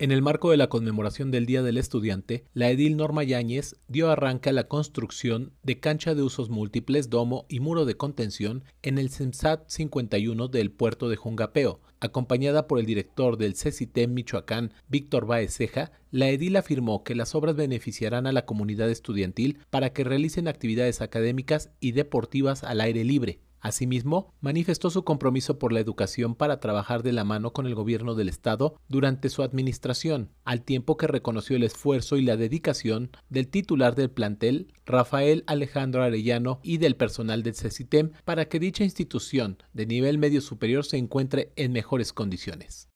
En el marco de la conmemoración del Día del Estudiante, la edil Norma Yáñez dio arranque a la construcción de cancha de usos múltiples, domo y muro de contención en el CEMSAT 51 del puerto de Jungapeo. Acompañada por el director del CECITEM Michoacán, Víctor Baez Ceja, la edil afirmó que las obras beneficiarán a la comunidad estudiantil para que realicen actividades académicas y deportivas al aire libre. Asimismo, manifestó su compromiso por la educación para trabajar de la mano con el gobierno del Estado durante su administración, al tiempo que reconoció el esfuerzo y la dedicación del titular del plantel, Rafael Alejandro Arellano, y del personal del CECITEM para que dicha institución de nivel medio superior se encuentre en mejores condiciones.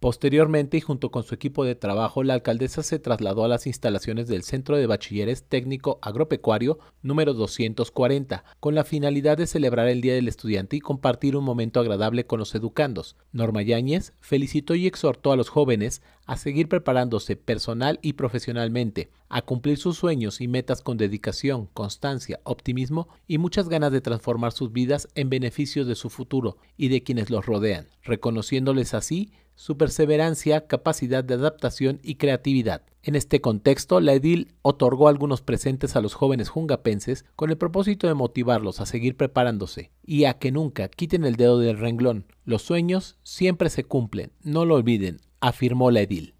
Posteriormente y junto con su equipo de trabajo, la alcaldesa se trasladó a las instalaciones del Centro de Bachilleres Técnico Agropecuario número 240, con la finalidad de celebrar el Día del Estudiante y compartir un momento agradable con los educandos. Norma Yáñez felicitó y exhortó a los jóvenes a seguir preparándose personal y profesionalmente, a cumplir sus sueños y metas con dedicación, constancia, optimismo y muchas ganas de transformar sus vidas en beneficio de su futuro y de quienes los rodean, reconociéndoles así su perseverancia, capacidad de adaptación y creatividad. En este contexto, la edil otorgó algunos presentes a los jóvenes jungapenses con el propósito de motivarlos a seguir preparándose y a que nunca quiten el dedo del renglón. Los sueños siempre se cumplen, no lo olviden, afirmó la edil.